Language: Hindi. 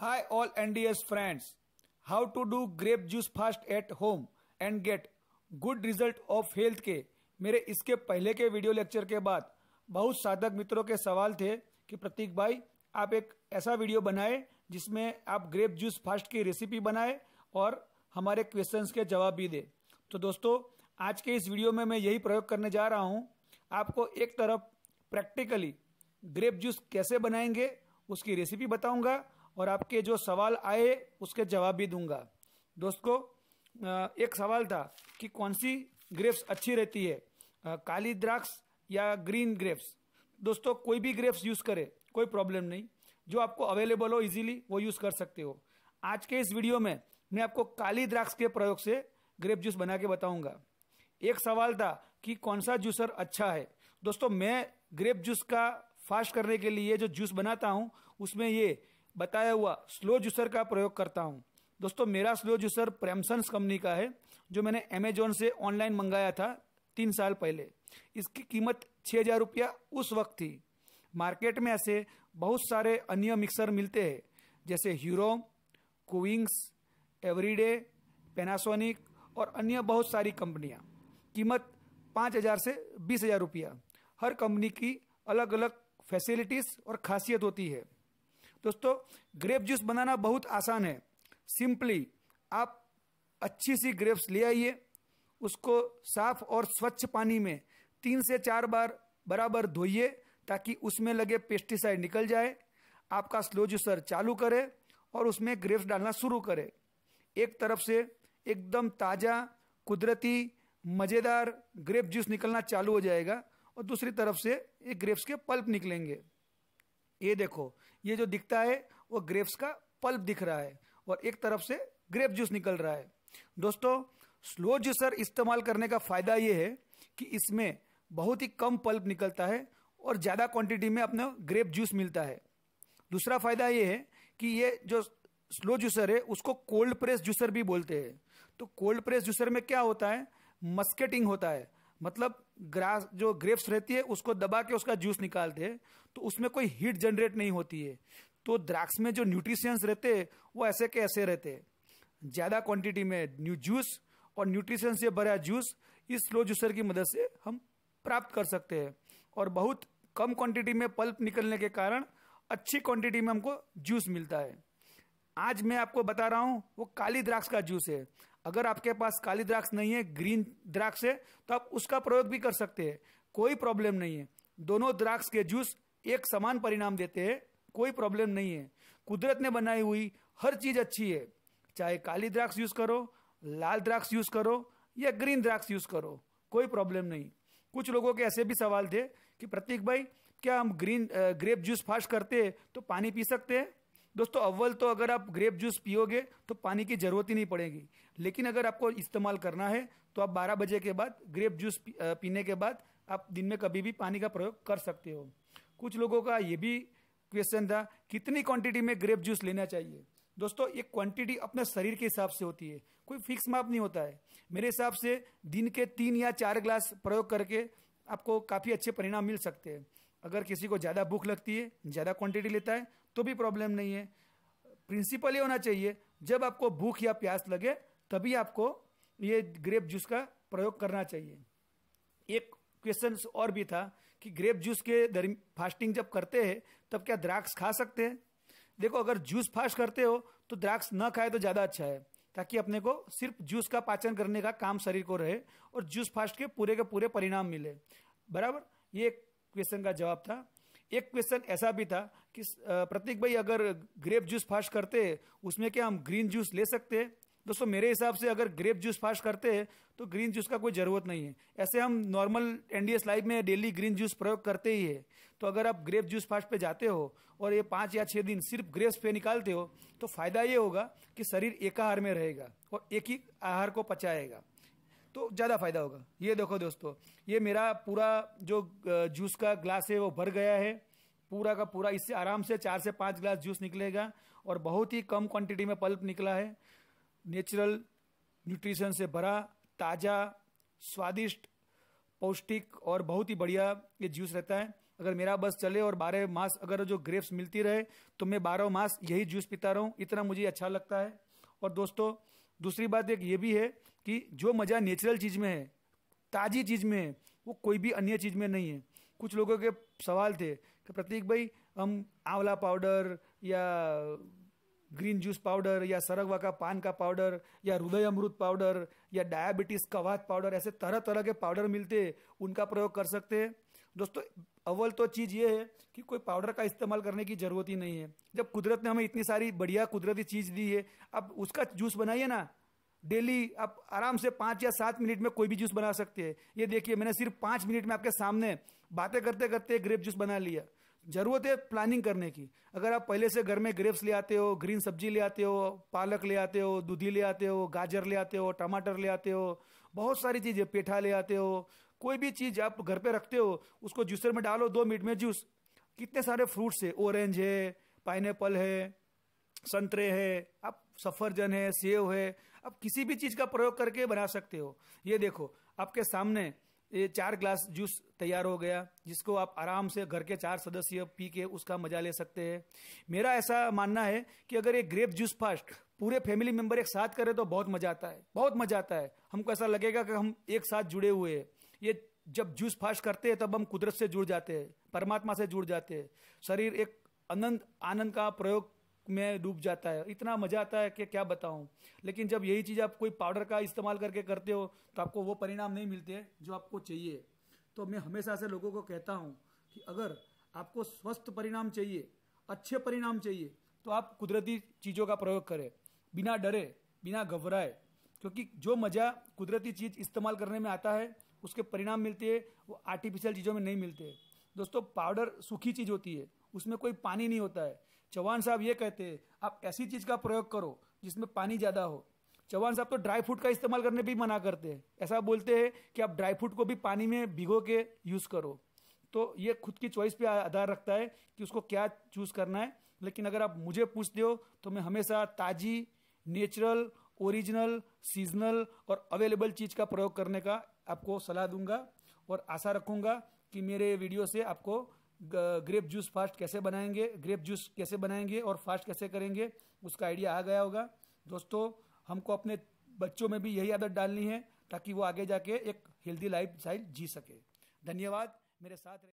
Hi all NDS friends. How to do grape juice fast at home and get good result of health के मेरे इसके पहले के वीडियो लेक्चर के बाद बहुत साधक मित्रों के सवाल थे कि प्रतीक भाई आप एक ऐसा वीडियो बनाए जिसमें आप ग्रेप जूस फास्ट की रेसिपी बनाए और हमारे क्वेश्चंस के जवाब भी दें तो दोस्तों आज के इस वीडियो में मैं यही प्रयोग करने जा रहा हूँ आपको एक तरफ प्रैक्टिकली ग्रेप जूस कैसे बनाएंगे उसकी रेसिपी बताऊँगा और आपके जो सवाल आए उसके जवाब भी दूंगा दोस्तों एक सवाल था कि कौन सी ग्रेप्स अच्छी रहती है काली द्राक्ष या ग्रीन ग्रेप्स दोस्तों कोई भी ग्रेप्स यूज़ करें कोई प्रॉब्लम नहीं जो आपको अवेलेबल हो इजीली वो यूज़ कर सकते हो आज के इस वीडियो में मैं आपको काली द्राक्ष के प्रयोग से ग्रेप जूस बना के बताऊंगा एक सवाल था कि कौन सा जूसर अच्छा है दोस्तों मैं ग्रेप जूस का फास्ट करने के लिए जो जूस बनाता हूँ उसमें ये बताया हुआ स्लो जूसर का प्रयोग करता हूँ दोस्तों मेरा स्लो जूसर प्रेमसंस कंपनी का है जो मैंने अमेजोन से ऑनलाइन मंगाया था तीन साल पहले इसकी कीमत छः हज़ार रुपया उस वक्त थी मार्केट में ऐसे बहुत सारे अन्य मिक्सर मिलते हैं जैसे हीरो कोविंग्स एवरीडे पेनासोनिक और अन्य बहुत सारी कंपनियाँ कीमत पाँच हज़ार से बीस हज़ार रुपया हर कंपनी की अलग अलग फैसिलिटीज़ और खासियत होती है दोस्तों ग्रेप जूस बनाना बहुत आसान है सिंपली आप अच्छी सी ग्रेप्स ले आइए उसको साफ और स्वच्छ पानी में तीन से चार बार बराबर धोइए ताकि उसमें लगे पेस्टिसाइड निकल जाए आपका स्लो जूसर चालू करें और उसमें ग्रेप्स डालना शुरू करें एक तरफ से एकदम ताज़ा कुदरती मज़ेदार ग्रेप जूस निकलना चालू हो जाएगा और दूसरी तरफ से ये ग्रेप्स के पल्प निकलेंगे ये देखो ये जो दिखता है वो ग्रेप्स का पल्प दिख रहा है और एक तरफ से ग्रेप जूस निकल रहा है दोस्तों स्लो जूसर इस्तेमाल करने का फ़ायदा ये है कि इसमें बहुत ही कम पल्प निकलता है और ज़्यादा क्वांटिटी में अपना ग्रेप जूस मिलता है दूसरा फ़ायदा ये है कि ये जो स्लो जूसर है उसको कोल्ड प्रेस जूसर भी बोलते हैं तो कोल्ड प्रेस जूसर में क्या होता है मस्केटिंग होता है मतलब ग्रास जो ग्रेप्स रहती है उसको दबा के उसका जूस निकालते हैं तो उसमें कोई हीट जनरेट नहीं होती है तो द्राक्ष में जो न्यूट्रिशंस रहते हैं वो ऐसे के ऐसे रहते हैं ज़्यादा क्वांटिटी में जूस और न्यूट्रिशन से भरा जूस इस स्लो जूसर की मदद से हम प्राप्त कर सकते हैं और बहुत कम क्वांटिटी में पल्प निकलने के कारण अच्छी क्वांटिटी में हमको जूस मिलता है आज मैं आपको बता रहा हूँ वो काली द्राक्ष का जूस है अगर आपके पास काली द्राक्ष नहीं है ग्रीन द्राक्ष है तो आप उसका प्रयोग भी कर सकते हैं कोई प्रॉब्लम नहीं है दोनों द्राक्ष के जूस एक समान परिणाम देते हैं कोई प्रॉब्लम नहीं है कुदरत ने बनाई हुई हर चीज़ अच्छी है चाहे काली द्राक्ष यूज़ करो लाल द्राक्ष यूज़ करो या ग्रीन द्राक्ष यूज़ करो कोई प्रॉब्लम नहीं कुछ लोगों के ऐसे भी सवाल थे कि प्रतीक भाई क्या हम ग्रीन ग्रेप जूस फास्ट करते हैं तो पानी पी सकते हैं दोस्तों अव्वल तो अगर आप ग्रेप जूस पियोगे तो पानी की ज़रूरत ही नहीं पड़ेगी लेकिन अगर आपको इस्तेमाल करना है तो आप 12 बजे के बाद ग्रेप जूस पीने के बाद आप दिन में कभी भी पानी का प्रयोग कर सकते हो कुछ लोगों का ये भी क्वेश्चन था कितनी क्वांटिटी में ग्रेप जूस लेना चाहिए दोस्तों ये क्वांटिटी अपने शरीर के हिसाब से होती है कोई फिक्स माप नहीं होता है मेरे हिसाब से दिन के तीन या चार ग्लास प्रयोग करके आपको काफ़ी अच्छे परिणाम मिल सकते हैं अगर किसी को ज़्यादा भूख लगती है ज़्यादा क्वांटिटी लेता है तो भी प्रॉब्लम नहीं है प्रिंसिपल ये होना चाहिए जब आपको भूख या प्यास लगे तभी आपको ये ग्रेप जूस का प्रयोग करना चाहिए एक क्वेश्चन और भी था कि ग्रेप जूस के दर फास्टिंग जब करते हैं तब क्या द्राक्ष खा सकते हैं देखो अगर जूस फास्ट करते हो तो द्राक्ष न खाए तो ज़्यादा अच्छा है ताकि अपने को सिर्फ जूस का पाचन करने का काम शरीर को रहे और जूस फास्ट के पूरे के पूरे परिणाम मिले बराबर ये क्वेश्चन का जवाब था एक क्वेश्चन ऐसा भी था किस प्रतीक भाई अगर ग्रेप जूस फास्ट करते उसमें क्या हम ग्रीन जूस ले सकते हैं दोस्तों मेरे हिसाब से अगर ग्रेप जूस फास्ट करते हैं तो ग्रीन जूस का कोई ज़रूरत नहीं है ऐसे हम नॉर्मल एनडीएस लाइफ में डेली ग्रीन जूस प्रयोग करते ही है तो अगर आप ग्रेप जूस फास्ट पे जाते हो और ये पाँच या छः दिन सिर्फ ग्रेप्स पे निकालते हो तो फायदा ये होगा कि शरीर एक आहार में रहेगा और एक ही आहार को पचाएगा तो ज़्यादा फायदा होगा ये देखो दोस्तों ये मेरा पूरा जो जूस का ग्लास है वो भर गया है पूरा का पूरा इससे आराम से चार से पाँच ग्लास जूस निकलेगा और बहुत ही कम क्वांटिटी में पल्प निकला है नेचुरल न्यूट्रिशन से भरा ताज़ा स्वादिष्ट पौष्टिक और बहुत ही बढ़िया ये जूस रहता है अगर मेरा बस चले और बारह मास अगर जो ग्रेप्स मिलती रहे तो मैं बारह मास यही जूस पीता रहूँ इतना मुझे अच्छा लगता है और दोस्तों दूसरी बात एक ये भी है कि जो मज़ा नेचुरल चीज़ में है ताज़ी चीज़ में है वो कोई भी अन्य चीज़ में नहीं है कुछ लोगों के सवाल थे कि प्रतीक भाई हम आंवला पाउडर या ग्रीन जूस पाउडर या सरगवा का पान का पाउडर या हृदय अमृत पाउडर या डायबिटीज़ कवात पाउडर ऐसे तरह तरह के पाउडर मिलते हैं उनका प्रयोग कर सकते हैं दोस्तों अव्वल तो चीज़ ये है कि कोई पाउडर का इस्तेमाल करने की ज़रूरत ही नहीं है जब कुदरत ने हमें इतनी सारी बढ़िया कुदरती चीज़ दी है अब उसका जूस बनाइए ना डेली आप आराम से पाँच या सात मिनट में कोई भी जूस बना सकते हैं ये देखिए मैंने सिर्फ पाँच मिनट में आपके सामने बातें करते करते ग्रेप जूस बना लिया ज़रूरत है प्लानिंग करने की अगर आप पहले से घर में ग्रेप्स ले आते हो ग्रीन सब्जी ले आते हो पालक ले आते हो दूधी ले आते हो गाजर ले आते हो टमाटर ले आते हो बहुत सारी चीज़ें पेठा ले आते हो कोई भी चीज़ आप घर पे रखते हो उसको जूसर में डालो दो मिनट में जूस कितने सारे फ्रूट्स है ऑरेंज है पाइन है संतरे है आप सफ़रजन है सेव है आप किसी भी चीज़ का प्रयोग करके बना सकते हो ये देखो आपके सामने ये चार ग्लास जूस तैयार हो गया जिसको आप आराम से घर के चार सदस्य पी के उसका मजा ले सकते हैं मेरा ऐसा मानना है कि अगर ये ग्रेप जूस फास्ट पूरे फैमिली मेंबर एक साथ करें तो बहुत मजा आता है बहुत मजा आता है हमको ऐसा लगेगा कि हम एक साथ जुड़े हुए हैं ये जब जूस फास्ट करते हैं तब हम कुदरत से जुड़ जाते हैं परमात्मा से जुड़ जाते हैं शरीर एक अनंत आनंद का प्रयोग में डूब जाता है इतना मजा आता है कि क्या बताऊं लेकिन जब यही चीज़ आप कोई पाउडर का इस्तेमाल करके करते हो तो आपको वो परिणाम नहीं मिलते जो आपको चाहिए तो मैं हमेशा से लोगों को कहता हूँ कि अगर आपको स्वस्थ परिणाम चाहिए अच्छे परिणाम चाहिए तो आप कुदरती चीज़ों का प्रयोग करें बिना डरे बिना घबराए क्योंकि जो मज़ा कुदरती चीज़ इस्तेमाल करने में आता है उसके परिणाम मिलते हैं वो आर्टिफिशियल चीज़ों में नहीं मिलते दोस्तों पाउडर सूखी चीज होती है उसमें कोई पानी नहीं होता है चौहान साहब ये कहते हैं आप ऐसी चीज का प्रयोग करो जिसमें पानी ज्यादा हो चौहान साहब तो ड्राई फ्रूट का इस्तेमाल करने भी मना करते हैं ऐसा बोलते हैं कि आप ड्राई फ्रूट को भी पानी में भिगो के यूज करो तो ये खुद की चॉइस पे आधार रखता है कि उसको क्या चूज करना है लेकिन अगर आप मुझे पूछते हो तो मैं हमेशा ताजी नेचुरल ओरिजिनल सीजनल और अवेलेबल चीज का प्रयोग करने का आपको सलाह दूंगा और आशा रखूंगा कि मेरे वीडियो से आपको ग्रेप जूस फास्ट कैसे बनाएंगे ग्रेप जूस कैसे बनाएंगे और फास्ट कैसे करेंगे उसका आइडिया आ गया होगा दोस्तों हमको अपने बच्चों में भी यही आदत डालनी है ताकि वो आगे जाके एक हेल्दी लाइफ स्टाइल जी सके धन्यवाद मेरे साथ